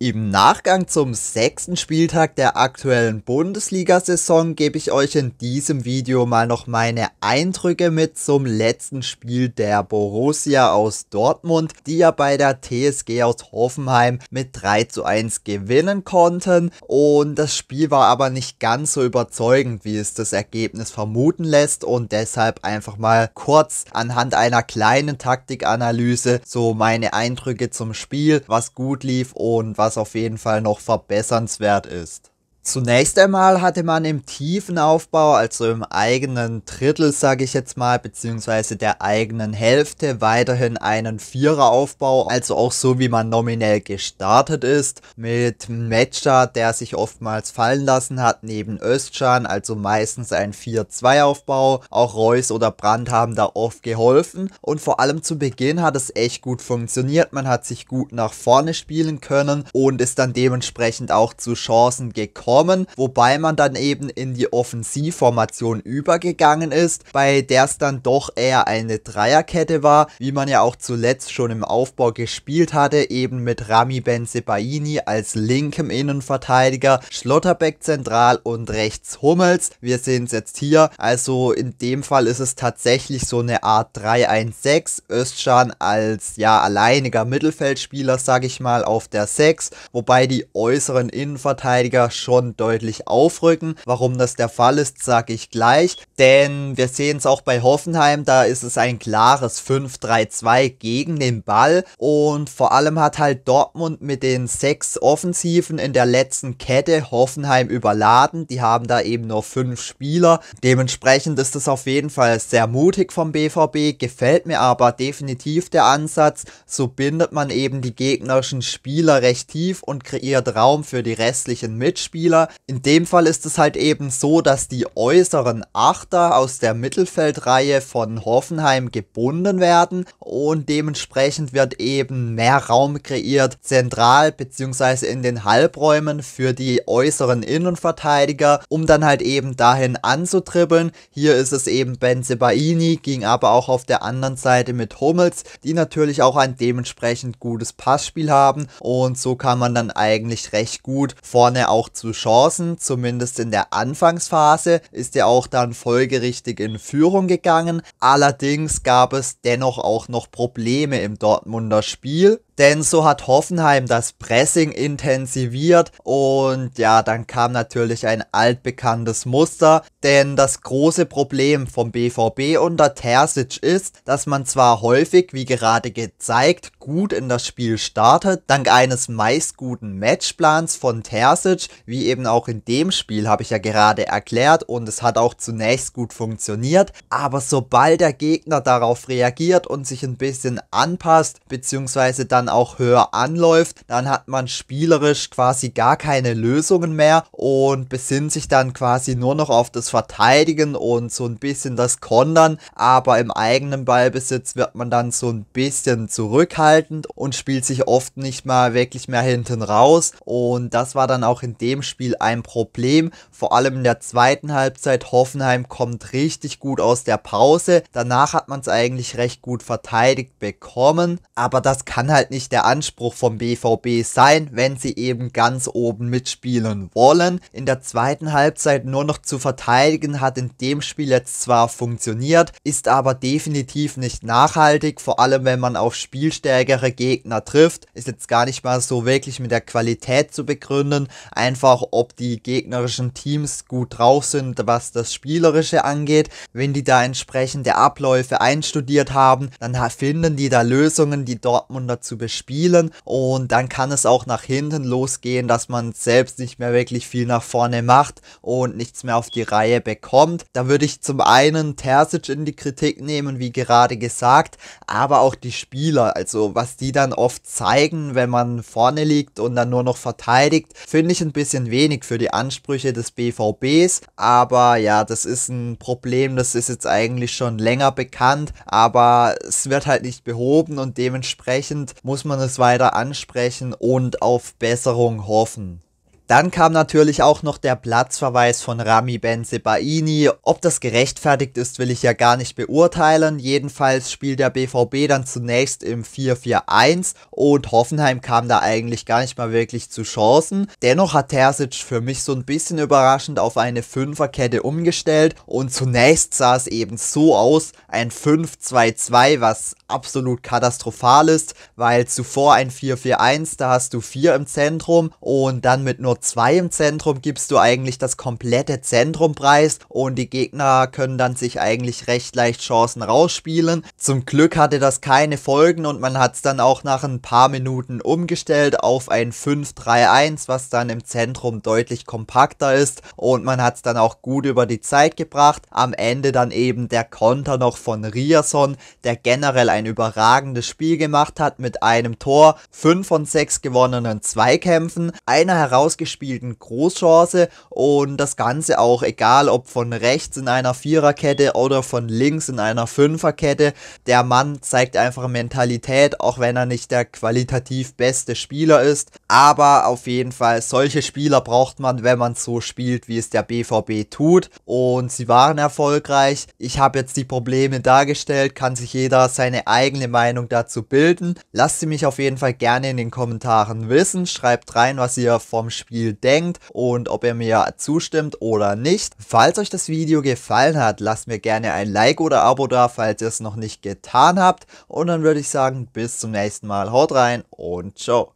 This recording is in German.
Im Nachgang zum sechsten Spieltag der aktuellen Bundesliga-Saison gebe ich euch in diesem Video mal noch meine Eindrücke mit zum letzten Spiel der Borussia aus Dortmund, die ja bei der TSG aus Hoffenheim mit 3 zu 1 gewinnen konnten und das Spiel war aber nicht ganz so überzeugend, wie es das Ergebnis vermuten lässt und deshalb einfach mal kurz anhand einer kleinen Taktikanalyse so meine Eindrücke zum Spiel, was gut lief und was was auf jeden Fall noch verbessernswert ist. Zunächst einmal hatte man im tiefen Aufbau, also im eigenen Drittel, sage ich jetzt mal, beziehungsweise der eigenen Hälfte weiterhin einen Viereraufbau, also auch so wie man nominell gestartet ist, mit Metscher, der sich oftmals fallen lassen hat, neben Özcan, also meistens ein 4-2-Aufbau. Auch Reus oder Brandt haben da oft geholfen und vor allem zu Beginn hat es echt gut funktioniert. Man hat sich gut nach vorne spielen können und ist dann dementsprechend auch zu Chancen gekommen genommen, wobei man dann eben in die Offensivformation übergegangen ist, bei der es dann doch eher eine Dreierkette war, wie man ja auch zuletzt schon im Aufbau gespielt hatte, eben mit Rami Benzebaini als linkem Innenverteidiger, Schlotterbeck zentral und rechts Hummels. Wir sehen es jetzt hier, also in dem Fall ist es tatsächlich so eine Art 3-1-6, Özcan als ja alleiniger Mittelfeldspieler, sage ich mal, auf der 6, wobei die äußeren Innenverteidiger schon deutlich aufrücken. Warum das der Fall ist, sage ich gleich. Denn wir sehen es auch bei Hoffenheim, da ist es ein klares 5-3-2 gegen den Ball. Und vor allem hat halt Dortmund mit den sechs Offensiven in der letzten Kette Hoffenheim überladen. Die haben da eben nur fünf Spieler. Dementsprechend ist es auf jeden Fall sehr mutig vom BVB, gefällt mir aber definitiv der Ansatz. So bindet man eben die gegnerischen Spieler recht tief und kreiert Raum für die restlichen Mitspieler. Spieler. In dem Fall ist es halt eben so, dass die äußeren Achter aus der Mittelfeldreihe von Hoffenheim gebunden werden und dementsprechend wird eben mehr Raum kreiert, zentral bzw. in den Halbräumen für die äußeren Innenverteidiger, um dann halt eben dahin anzutribbeln. Hier ist es eben Benzebaini, ging aber auch auf der anderen Seite mit Hummels, die natürlich auch ein dementsprechend gutes Passspiel haben und so kann man dann eigentlich recht gut vorne auch zu Chancen, zumindest in der Anfangsphase, ist er auch dann folgerichtig in Führung gegangen. Allerdings gab es dennoch auch noch Probleme im Dortmunder Spiel. Denn so hat Hoffenheim das Pressing intensiviert und ja, dann kam natürlich ein altbekanntes Muster. Denn das große Problem vom BVB unter Terzic ist, dass man zwar häufig, wie gerade gezeigt, gut in das Spiel startet, dank eines meist guten Matchplans von Terzic, wie eben auch in dem Spiel, habe ich ja gerade erklärt und es hat auch zunächst gut funktioniert, aber sobald der Gegner darauf reagiert und sich ein bisschen anpasst, beziehungsweise dann auch höher anläuft, dann hat man spielerisch quasi gar keine Lösungen mehr und besinnt sich dann quasi nur noch auf das Verteidigen und so ein bisschen das Kontern, aber im eigenen Ballbesitz wird man dann so ein bisschen zurückhaltend und spielt sich oft nicht mal wirklich mehr hinten raus und das war dann auch in dem Spiel ein Problem, vor allem in der zweiten Halbzeit. Hoffenheim kommt richtig gut aus der Pause, danach hat man es eigentlich recht gut verteidigt bekommen, aber das kann halt nicht eigentlich der Anspruch vom BVB sein, wenn sie eben ganz oben mitspielen wollen. In der zweiten Halbzeit nur noch zu verteidigen hat in dem Spiel jetzt zwar funktioniert, ist aber definitiv nicht nachhaltig, vor allem wenn man auf spielstärkere Gegner trifft. Ist jetzt gar nicht mal so wirklich mit der Qualität zu begründen, einfach ob die gegnerischen Teams gut drauf sind, was das Spielerische angeht. Wenn die da entsprechende Abläufe einstudiert haben, dann finden die da Lösungen, die Dortmund dazu beschäftigen spielen und dann kann es auch nach hinten losgehen, dass man selbst nicht mehr wirklich viel nach vorne macht und nichts mehr auf die Reihe bekommt. Da würde ich zum einen Terzic in die Kritik nehmen, wie gerade gesagt, aber auch die Spieler, also was die dann oft zeigen, wenn man vorne liegt und dann nur noch verteidigt, finde ich ein bisschen wenig für die Ansprüche des BVBs, aber ja, das ist ein Problem, das ist jetzt eigentlich schon länger bekannt, aber es wird halt nicht behoben und dementsprechend muss muss man es weiter ansprechen und auf Besserung hoffen. Dann kam natürlich auch noch der Platzverweis von Rami Benzebaini. Ob das gerechtfertigt ist, will ich ja gar nicht beurteilen. Jedenfalls spielt der BVB dann zunächst im 4-4-1 und Hoffenheim kam da eigentlich gar nicht mal wirklich zu Chancen. Dennoch hat Terzic für mich so ein bisschen überraschend auf eine Fünferkette umgestellt und zunächst sah es eben so aus, ein 5-2-2, was absolut katastrophal ist, weil zuvor ein 4-4-1, da hast du 4 im Zentrum und dann mit nur 2 im Zentrum gibst du eigentlich das komplette Zentrumpreis und die Gegner können dann sich eigentlich recht leicht Chancen rausspielen. Zum Glück hatte das keine Folgen und man hat es dann auch nach ein paar Minuten umgestellt auf ein 5-3-1, was dann im Zentrum deutlich kompakter ist und man hat es dann auch gut über die Zeit gebracht. Am Ende dann eben der Konter noch von Rierson, der generell ein überragendes Spiel gemacht hat mit einem Tor, 5 von 6 gewonnenen Zweikämpfen, einer herausgestellt gespielten Großchance und das Ganze auch egal ob von rechts in einer Viererkette oder von links in einer Fünferkette. Der Mann zeigt einfach Mentalität, auch wenn er nicht der qualitativ beste Spieler ist. Aber auf jeden Fall, solche Spieler braucht man, wenn man so spielt, wie es der BVB tut. Und sie waren erfolgreich. Ich habe jetzt die Probleme dargestellt, kann sich jeder seine eigene Meinung dazu bilden. Lasst sie mich auf jeden Fall gerne in den Kommentaren wissen. Schreibt rein, was ihr vom Spiel Spiel denkt und ob ihr mir zustimmt oder nicht. Falls euch das Video gefallen hat, lasst mir gerne ein Like oder Abo da, falls ihr es noch nicht getan habt. Und dann würde ich sagen, bis zum nächsten Mal. Haut rein und ciao.